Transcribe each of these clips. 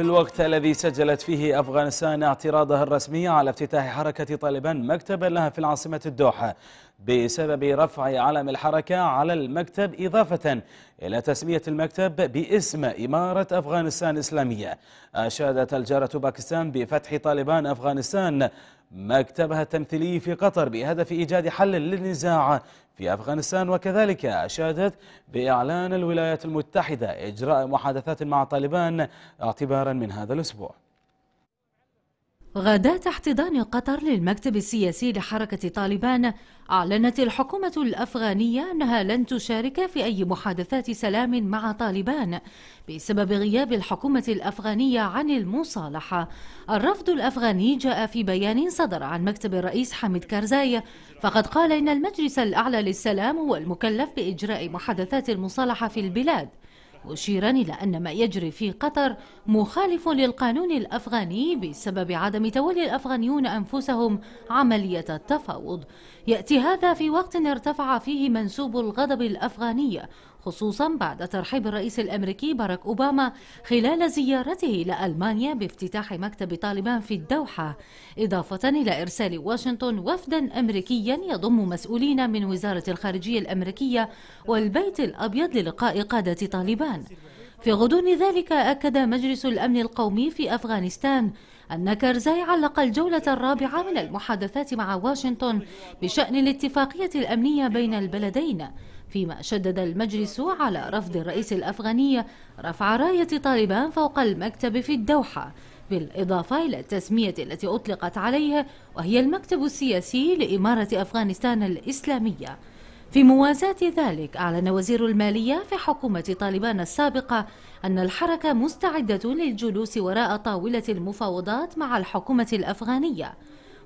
في الوقت الذي سجلت فيه أفغانستان اعتراضها الرسمي على افتتاح حركة طالبان مكتبا لها في العاصمة الدوحة بسبب رفع علم الحركة على المكتب إضافة إلى تسمية المكتب باسم إمارة أفغانستان الإسلامية أشادت الجارة باكستان بفتح طالبان أفغانستان مكتبها التمثيلي في قطر بهدف إيجاد حل للنزاع في أفغانستان وكذلك أشادت بإعلان الولايات المتحدة إجراء محادثات مع طالبان اعتبارا من هذا الأسبوع غدا احتضان قطر للمكتب السياسي لحركة طالبان أعلنت الحكومة الأفغانية أنها لن تشارك في أي محادثات سلام مع طالبان بسبب غياب الحكومة الأفغانية عن المصالحة الرفض الأفغاني جاء في بيان صدر عن مكتب الرئيس حامد كارزاي فقد قال إن المجلس الأعلى للسلام هو المكلف بإجراء محادثات المصالحة في البلاد مشيرا إلى أن ما يجري في قطر مخالف للقانون الأفغاني بسبب عدم تولي الأفغانيون أنفسهم عملية التفاوض يأتي هذا في وقت ارتفع فيه منسوب الغضب الأفغاني خصوصا بعد ترحيب الرئيس الأمريكي باراك أوباما خلال زيارته إلى ألمانيا بافتتاح مكتب طالبان في الدوحة إضافة إلى إرسال واشنطن وفدا أمريكيا يضم مسؤولين من وزارة الخارجية الأمريكية والبيت الأبيض للقاء قادة طالبان في غضون ذلك أكد مجلس الأمن القومي في أفغانستان أن كرزاي علق الجولة الرابعة من المحادثات مع واشنطن بشأن الاتفاقية الأمنية بين البلدين فيما شدد المجلس على رفض الرئيس الأفغاني رفع راية طالبان فوق المكتب في الدوحة بالإضافة إلى التسمية التي أطلقت عليه وهي المكتب السياسي لإمارة أفغانستان الإسلامية في موازاة ذلك أعلن وزير المالية في حكومة طالبان السابقة أن الحركة مستعدة للجلوس وراء طاولة المفاوضات مع الحكومة الأفغانية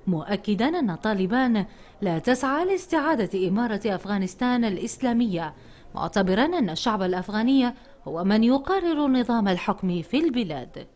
مؤكدا أن طالبان لا تسعى لاستعادة إمارة أفغانستان الإسلامية معتبرا أن الشعب الأفغاني هو من يقرر نظام الحكم في البلاد